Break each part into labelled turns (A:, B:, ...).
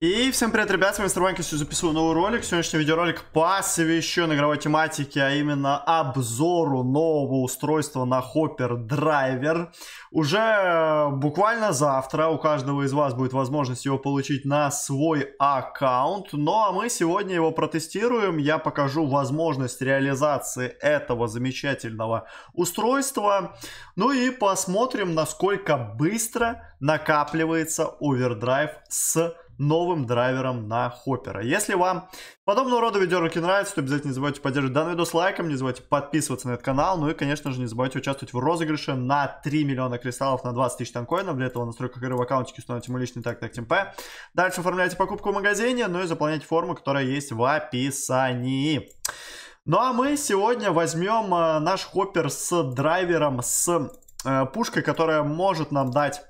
A: И всем привет, ребят, с вами Старбанк, сегодня записываю новый ролик. Сегодняшний видеоролик посвящен игровой тематике, а именно обзору нового устройства на Hopper Driver. Уже э, буквально завтра у каждого из вас будет возможность его получить на свой аккаунт. Ну а мы сегодня его протестируем, я покажу возможность реализации этого замечательного устройства. Ну и посмотрим, насколько быстро накапливается овердрайв с новым драйвером на Хоппера. Если вам подобного рода видеоролики нравятся, то обязательно не забывайте поддерживать данный видос лайком, не забывайте подписываться на этот канал, ну и, конечно же, не забывайте участвовать в розыгрыше на 3 миллиона кристаллов на 20 тысяч танкоинов. Для этого в настройках игры в аккаунтике установите мой личный так так ТМП. Дальше оформляйте покупку в магазине, ну и заполняйте форму, которая есть в описании. Ну а мы сегодня возьмем э, наш хоппер с драйвером, с э, пушкой, которая может нам дать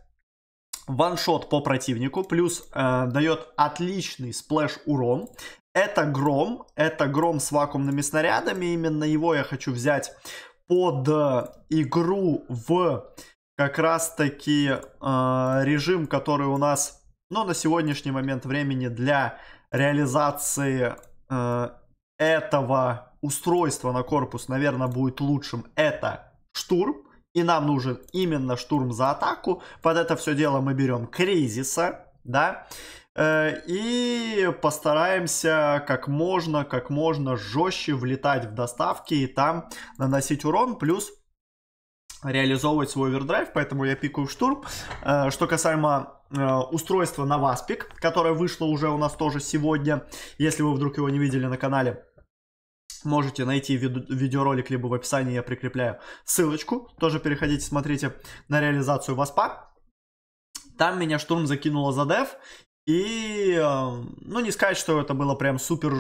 A: ваншот по противнику, плюс э, дает отличный сплэш урон. Это гром, это гром с вакуумными снарядами, именно его я хочу взять под э, игру в как раз таки э, режим, который у нас, ну, на сегодняшний момент времени для реализации э, этого устройства на корпус, наверное, будет лучшим. Это штурм и нам нужен именно штурм за атаку. Под это все дело мы берем кризиса, да, э, и постараемся как можно, как можно жестче влетать в доставки и там наносить урон, плюс реализовывать свой овердрайв, поэтому я пикаю в штурм. Э, что касаемо э, устройства на Васпик, которое вышло уже у нас тоже сегодня, если вы вдруг его не видели на канале, Можете найти видеоролик либо в описании, я прикрепляю ссылочку. Тоже переходите, смотрите на реализацию Васпа. Там меня штурм закинуло за деф. И, эм, ну, не сказать, что это было прям супер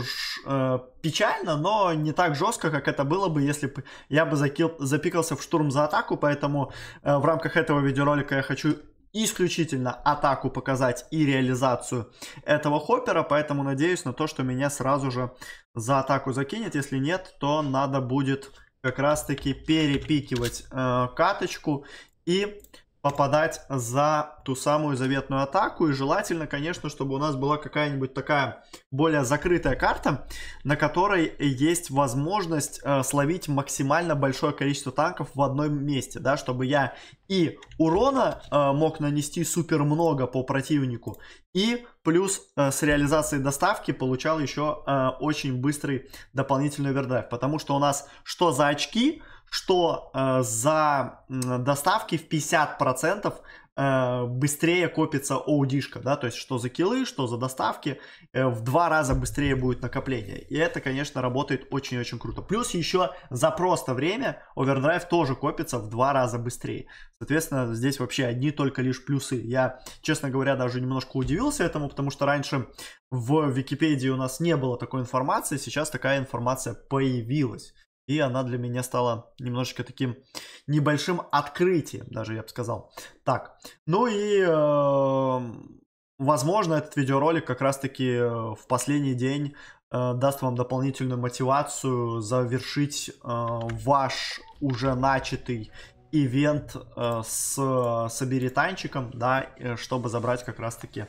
A: э, печально, но не так жестко, как это было бы, если бы я бы закил, запикался в штурм за атаку. Поэтому э, в рамках этого видеоролика я хочу исключительно атаку показать и реализацию этого хоппера, поэтому надеюсь на то, что меня сразу же за атаку закинет. Если нет, то надо будет как раз-таки перепикивать э, каточку и попадать за ту самую заветную атаку. И желательно, конечно, чтобы у нас была какая-нибудь такая более закрытая карта, на которой есть возможность э, словить максимально большое количество танков в одном месте, да, чтобы я и урона э, мог нанести супер много по противнику, и плюс э, с реализацией доставки получал еще э, очень быстрый дополнительный вердайв потому что у нас что за очки – что э, за доставки в 50% э, быстрее копится OD-шка, да, то есть что за килы, что за доставки, э, в два раза быстрее будет накопление. И это, конечно, работает очень-очень круто. Плюс еще за просто время овердрайв тоже копится в два раза быстрее. Соответственно, здесь вообще одни только лишь плюсы. Я, честно говоря, даже немножко удивился этому, потому что раньше в Википедии у нас не было такой информации, сейчас такая информация появилась. И она для меня стала немножечко таким небольшим открытием, даже я бы сказал. Так, ну и, э, возможно, этот видеоролик как раз-таки э, в последний день э, даст вам дополнительную мотивацию завершить э, ваш уже начатый ивент э, с э, собеританчиком, да, э, чтобы забрать как раз-таки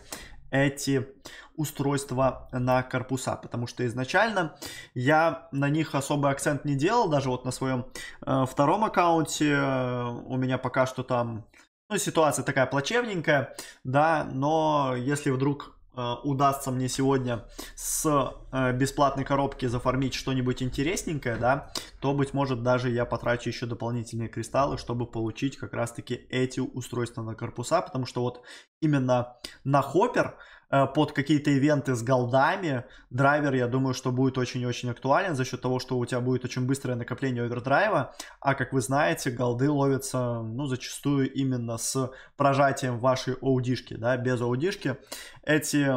A: эти устройства на корпуса, потому что изначально я на них особый акцент не делал, даже вот на своем э, втором аккаунте э, у меня пока что там ну, ситуация такая плачевненькая, да, но если вдруг Э, удастся мне сегодня с э, бесплатной коробки зафармить что-нибудь интересненькое, да, то, быть может, даже я потрачу еще дополнительные кристаллы, чтобы получить как раз-таки эти устройства на корпуса, потому что вот именно на хоппер Э, под какие-то ивенты с голдами, драйвер, я думаю, что будет очень-очень актуален за счет того, что у тебя будет очень быстрое накопление овердрайва, а, как вы знаете, голды ловятся, ну, зачастую именно с прожатием вашей аудишки, да, без аудишки. Эти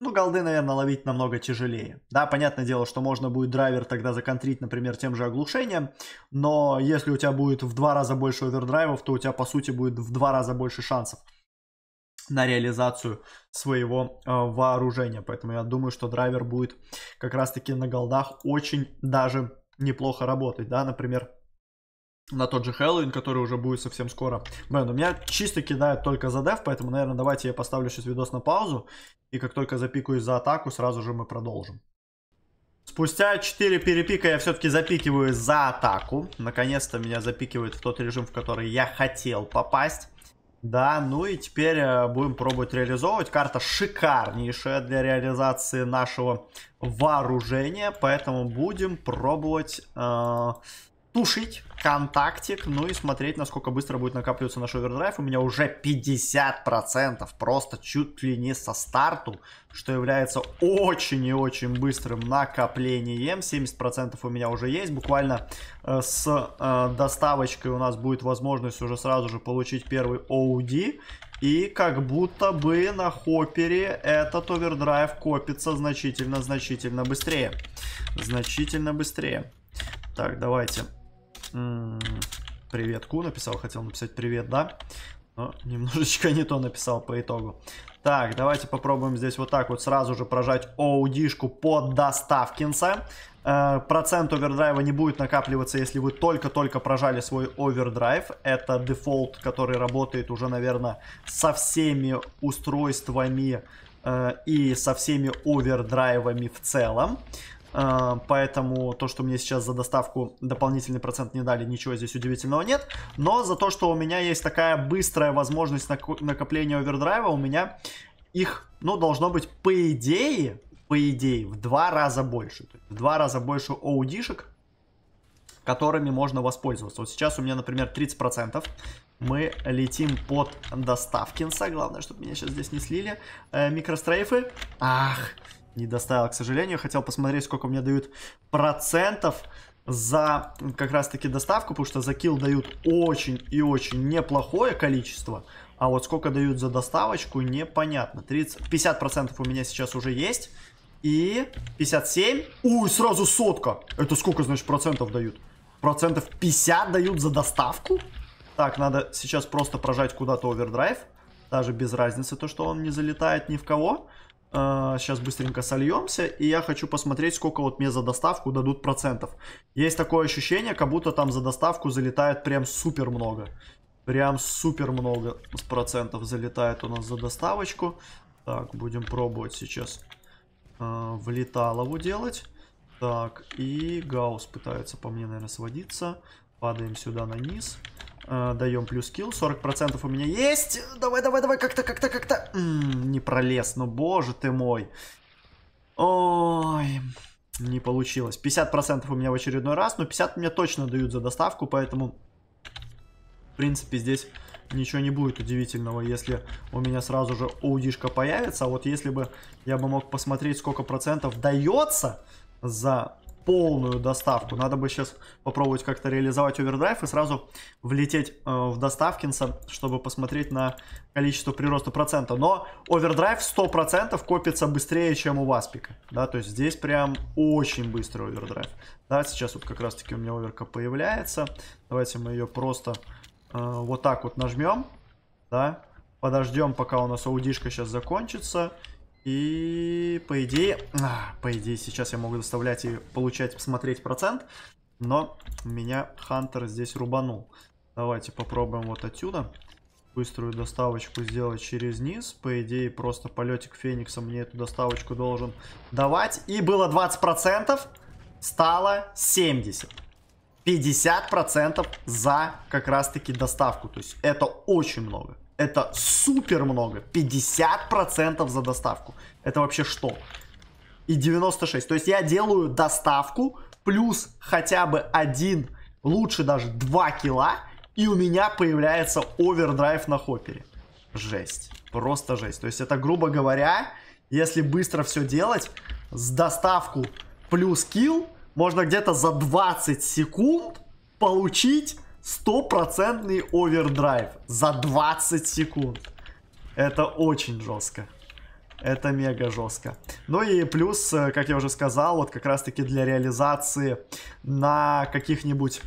A: ну, голды, наверное, ловить намного тяжелее. Да, понятное дело, что можно будет драйвер тогда законтрить, например, тем же оглушением, но если у тебя будет в два раза больше овердрайвов, то у тебя, по сути, будет в два раза больше шансов на реализацию своего э, вооружения. Поэтому я думаю, что драйвер будет как раз-таки на голдах очень даже неплохо работать. Да, например, на тот же Хэллоуин, который уже будет совсем скоро. Блин, у ну, меня чисто кидают только за деф, поэтому, наверное, давайте я поставлю сейчас видос на паузу. И как только запикаюсь за атаку, сразу же мы продолжим. Спустя 4 перепика я все-таки запикиваю за атаку. Наконец-то меня запикивает в тот режим, в который я хотел попасть. Да, ну и теперь э, будем пробовать реализовывать. Карта шикарнейшая для реализации нашего вооружения, поэтому будем пробовать э, тушить контактик, ну и смотреть, насколько быстро будет накапливаться наш овердрайв. У меня уже 50%, просто чуть ли не со старту, что является очень и очень быстрым накоплением. 70% у меня уже есть, буквально э, с э, доставочкой у нас будет возможность уже сразу же получить первый OUD. И как будто бы на хоппере этот овердрайв копится значительно-значительно быстрее. Значительно быстрее. Так, давайте Привет, Ку написал, хотел написать привет, да? Но немножечко не то написал по итогу. Так, давайте попробуем здесь вот так вот сразу же прожать оудишку под Доставкинса. Э, процент овердрайва не будет накапливаться, если вы только-только прожали свой овердрайв. Это дефолт, который работает уже, наверное, со всеми устройствами э, и со всеми овердрайвами в целом. Э, поэтому то, что мне сейчас за доставку дополнительный процент не дали, ничего здесь удивительного нет. Но за то, что у меня есть такая быстрая возможность накопления овердрайва, у меня их, ну, должно быть, по идее, по идее, в два раза больше. В два раза больше оудишек, которыми можно воспользоваться. Вот сейчас у меня, например, 30%. Мы летим под Доставкинса. Главное, чтобы меня сейчас здесь не слили. Э, микрострейфы. Ах, не доставил, к сожалению. Хотел посмотреть, сколько мне дают процентов за как раз-таки доставку, потому что за килл дают очень и очень неплохое количество. А вот сколько дают за доставочку, непонятно. 30, 50% у меня сейчас уже есть. И 57. Уй, сразу сотка. Это сколько, значит, процентов дают? Процентов 50 дают за доставку? Так, надо сейчас просто прожать куда-то овердрайв. Даже без разницы то, что он не залетает ни в кого. Сейчас а, быстренько сольемся. И я хочу посмотреть, сколько вот мне за доставку дадут процентов. Есть такое ощущение, как будто там за доставку залетает прям супер много. Прям супер много процентов залетает у нас за доставочку. Так, будем пробовать сейчас э, влеталову делать. Так, и Гаус пытается по мне, наверное, сводиться. Падаем сюда на низ. А, даем плюс килл. 40% у меня есть. Давай, давай, давай. Как-то, как-то, как-то. Не пролез. Ну, боже ты мой. Ой. Не получилось. 50% у меня в очередной раз. Но 50 мне точно дают за доставку. Поэтому, в принципе, здесь ничего не будет удивительного, если у меня сразу же оудишка появится. А вот если бы я бы мог посмотреть, сколько процентов дается за полную доставку. Надо бы сейчас попробовать как-то реализовать овердрайв и сразу влететь э, в доставкинса, чтобы посмотреть на количество прироста процента. Но овердрайв 100% копится быстрее, чем у Васпика. Да, то есть здесь прям очень быстрый овердрайв. Да, сейчас вот как раз-таки у меня оверка появляется. Давайте мы ее просто э, вот так вот нажмем. Да, подождем, пока у нас аудишка сейчас закончится. И по идее, а, по идее сейчас я могу доставлять и получать, смотреть процент, но меня Хантер здесь рубанул. Давайте попробуем вот отсюда. Быструю доставочку сделать через низ. По идее, просто полетик Феникса мне эту доставочку должен давать. И было 20%, стало 70%. 50% за как раз-таки доставку. То есть это очень много. Это супер много. 50% за доставку. Это вообще что? И 96. То есть я делаю доставку плюс хотя бы один, лучше даже 2 кило. И у меня появляется овердрайв на хоппере. Жесть. Просто жесть. То есть это, грубо говоря, если быстро все делать, с доставку плюс килл можно где-то за 20 секунд получить Стопроцентный овердрайв за 20 секунд. Это очень жестко. Это мега жестко. Ну и плюс, э, как я уже сказал, вот как раз-таки для реализации на каких-нибудь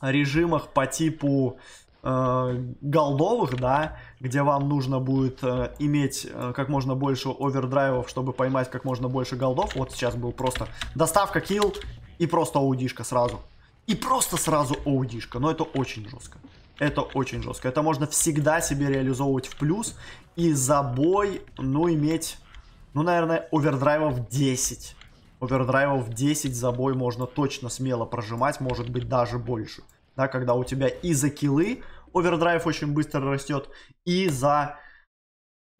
A: режимах по типу э, голдовых, да, где вам нужно будет э, иметь э, как можно больше овердрайвов, чтобы поймать как можно больше голдов. Вот сейчас был просто доставка килл и просто аудишка сразу. И просто сразу оудишка. Но это очень жестко. Это очень жестко. Это можно всегда себе реализовывать в плюс. И за бой, ну, иметь, ну, наверное, овердрайвов 10. Овердрайвов 10 за бой можно точно смело прожимать. Может быть, даже больше. Да, когда у тебя и за килы овердрайв очень быстро растет, и за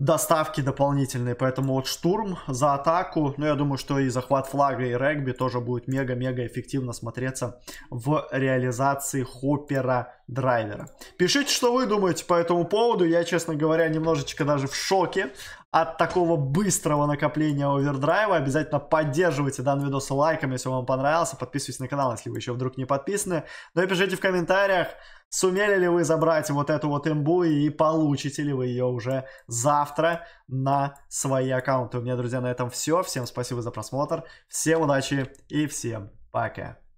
A: доставки дополнительные. Поэтому вот штурм за атаку, ну я думаю, что и захват флага, и регби тоже будет мега-мега эффективно смотреться в реализации хоппера драйвера. Пишите, что вы думаете по этому поводу. Я, честно говоря, немножечко даже в шоке от такого быстрого накопления овердрайва. Обязательно поддерживайте данный видос лайком, если вам понравился. Подписывайтесь на канал, если вы еще вдруг не подписаны. Ну и пишите в комментариях, Сумели ли вы забрать вот эту вот имбу и получите ли вы ее уже завтра на свои аккаунты. У меня, друзья, на этом все. Всем спасибо за просмотр. Всем удачи и всем пока.